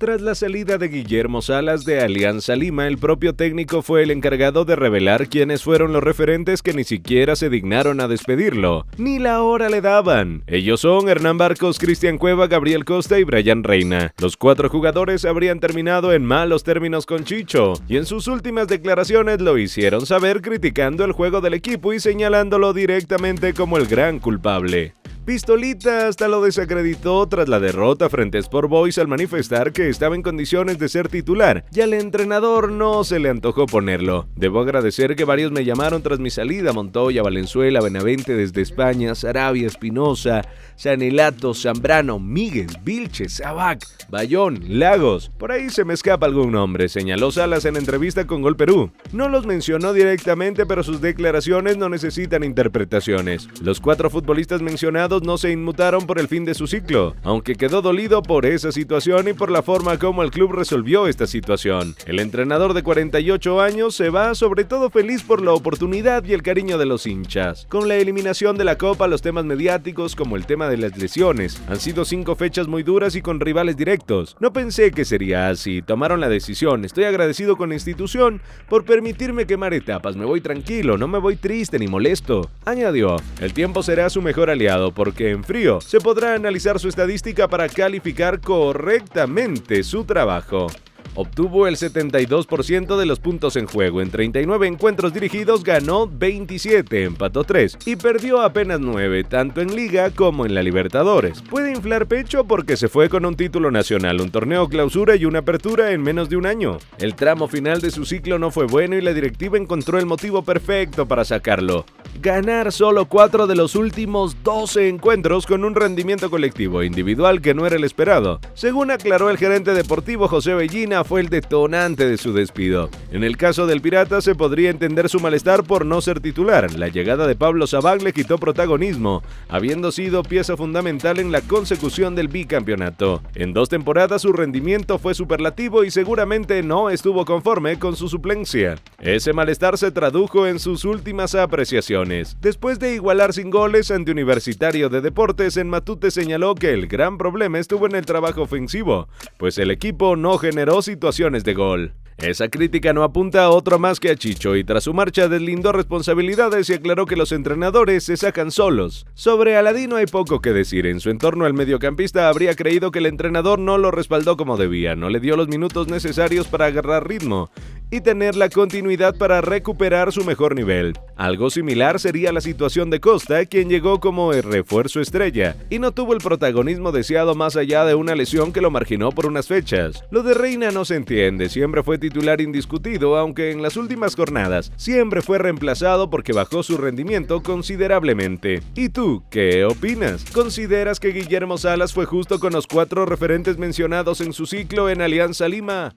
Tras la salida de Guillermo Salas de Alianza Lima, el propio técnico fue el encargado de revelar quiénes fueron los referentes que ni siquiera se dignaron a despedirlo, ni la hora le daban. Ellos son Hernán Barcos, Cristian Cueva, Gabriel Costa y Brian Reina. Los cuatro jugadores habrían terminado en malos términos con Chicho, y en sus últimas declaraciones lo hicieron saber criticando el juego del equipo y señalándolo directamente como el gran culpable. Pistolita hasta lo desacreditó tras la derrota frente a Sport Boys al manifestar que estaba en condiciones de ser titular y al entrenador no se le antojó ponerlo. Debo agradecer que varios me llamaron tras mi salida, Montoya, Valenzuela, Benavente desde España, Sarabia, Espinosa, Sanelato, Zambrano, Miguel, Vilche, Abac, Bayón, Lagos. Por ahí se me escapa algún nombre, señaló Salas en entrevista con Gol Perú. No los mencionó directamente, pero sus declaraciones no necesitan interpretaciones. Los cuatro futbolistas mencionados no se inmutaron por el fin de su ciclo, aunque quedó dolido por esa situación y por la forma como el club resolvió esta situación. El entrenador de 48 años se va sobre todo feliz por la oportunidad y el cariño de los hinchas. Con la eliminación de la Copa, los temas mediáticos como el tema de las lesiones han sido cinco fechas muy duras y con rivales directos. No pensé que sería así, tomaron la decisión. Estoy agradecido con la institución por permitirme quemar etapas. Me voy tranquilo, no me voy triste ni molesto. Añadió, el tiempo será su mejor aliado porque en frío se podrá analizar su estadística para calificar correctamente su trabajo. Obtuvo el 72% de los puntos en juego. En 39 encuentros dirigidos ganó 27, empató 3 y perdió apenas 9, tanto en Liga como en la Libertadores. Puede inflar pecho porque se fue con un título nacional, un torneo clausura y una apertura en menos de un año. El tramo final de su ciclo no fue bueno y la directiva encontró el motivo perfecto para sacarlo ganar solo 4 de los últimos 12 encuentros con un rendimiento colectivo e individual que no era el esperado. Según aclaró el gerente deportivo José Bellina, fue el detonante de su despido. En el caso del Pirata se podría entender su malestar por no ser titular. La llegada de Pablo Sabag le quitó protagonismo, habiendo sido pieza fundamental en la consecución del bicampeonato. En dos temporadas su rendimiento fue superlativo y seguramente no estuvo conforme con su suplencia. Ese malestar se tradujo en sus últimas apreciaciones Después de igualar sin goles ante Universitario de Deportes, en Matute señaló que el gran problema estuvo en el trabajo ofensivo, pues el equipo no generó situaciones de gol. Esa crítica no apunta a otro más que a Chicho y tras su marcha deslindó responsabilidades y aclaró que los entrenadores se sacan solos. Sobre Aladino hay poco que decir, en su entorno el mediocampista habría creído que el entrenador no lo respaldó como debía, no le dio los minutos necesarios para agarrar ritmo y tener la continuidad para recuperar su mejor nivel. Algo similar sería la situación de Costa, quien llegó como el refuerzo estrella y no tuvo el protagonismo deseado más allá de una lesión que lo marginó por unas fechas. Lo de Reina no se entiende, siempre fue titular indiscutido, aunque en las últimas jornadas siempre fue reemplazado porque bajó su rendimiento considerablemente. ¿Y tú, qué opinas? ¿Consideras que Guillermo Salas fue justo con los cuatro referentes mencionados en su ciclo en Alianza Lima?